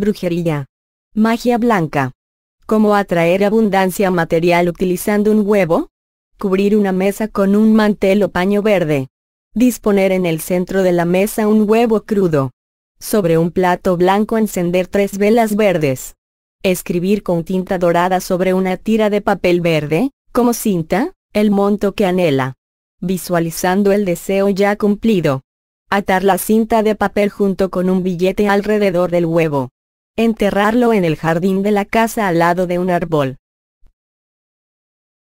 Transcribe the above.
brujería. Magia blanca. ¿Cómo atraer abundancia material utilizando un huevo? Cubrir una mesa con un mantel o paño verde. Disponer en el centro de la mesa un huevo crudo. Sobre un plato blanco encender tres velas verdes. Escribir con tinta dorada sobre una tira de papel verde, como cinta, el monto que anhela. Visualizando el deseo ya cumplido. Atar la cinta de papel junto con un billete alrededor del huevo enterrarlo en el jardín de la casa al lado de un árbol.